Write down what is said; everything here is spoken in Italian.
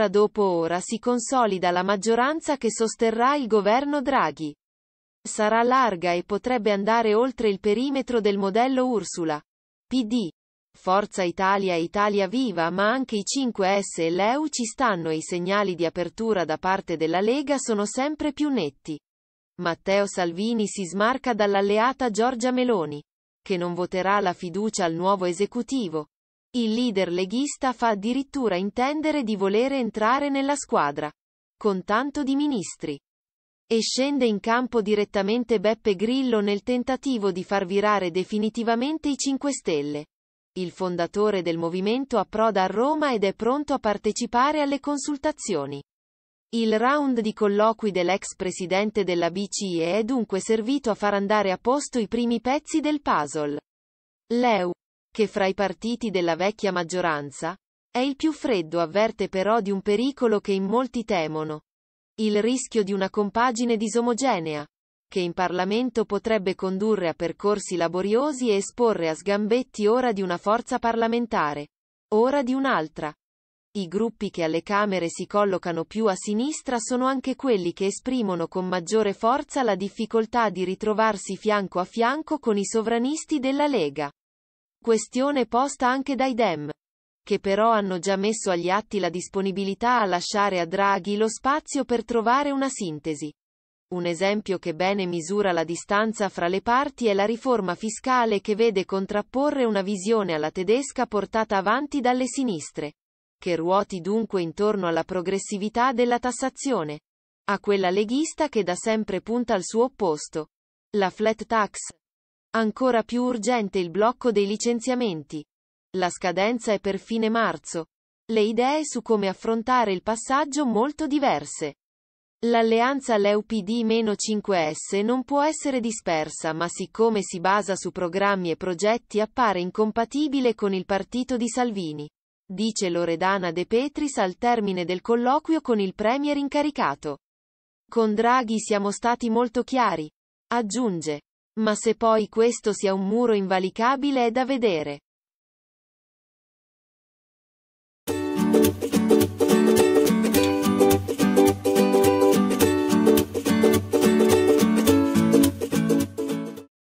ora dopo ora si consolida la maggioranza che sosterrà il governo Draghi. Sarà larga e potrebbe andare oltre il perimetro del modello Ursula. PD. Forza Italia e Italia Viva ma anche i 5S e l'EU ci stanno e i segnali di apertura da parte della Lega sono sempre più netti. Matteo Salvini si smarca dall'alleata Giorgia Meloni, che non voterà la fiducia al nuovo esecutivo, il leader leghista fa addirittura intendere di volere entrare nella squadra. Con tanto di ministri. E scende in campo direttamente Beppe Grillo nel tentativo di far virare definitivamente i 5 Stelle. Il fondatore del movimento approda a Roma ed è pronto a partecipare alle consultazioni. Il round di colloqui dell'ex presidente della BCE è dunque servito a far andare a posto i primi pezzi del puzzle. Leu che fra i partiti della vecchia maggioranza, è il più freddo avverte però di un pericolo che in molti temono. Il rischio di una compagine disomogenea, che in Parlamento potrebbe condurre a percorsi laboriosi e esporre a sgambetti ora di una forza parlamentare, ora di un'altra. I gruppi che alle Camere si collocano più a sinistra sono anche quelli che esprimono con maggiore forza la difficoltà di ritrovarsi fianco a fianco con i sovranisti della Lega. Questione posta anche dai Dem che però hanno già messo agli atti la disponibilità a lasciare a Draghi lo spazio per trovare una sintesi. Un esempio che bene misura la distanza fra le parti è la riforma fiscale che vede contrapporre una visione alla tedesca portata avanti dalle sinistre, che ruoti dunque intorno alla progressività della tassazione, a quella leghista che da sempre punta al suo opposto, la flat tax. Ancora più urgente il blocco dei licenziamenti. La scadenza è per fine marzo. Le idee su come affrontare il passaggio molto diverse. L'alleanza leu 5 s non può essere dispersa ma siccome si basa su programmi e progetti appare incompatibile con il partito di Salvini. Dice Loredana De Petris al termine del colloquio con il premier incaricato. Con Draghi siamo stati molto chiari. Aggiunge. Ma se poi questo sia un muro invalicabile è da vedere.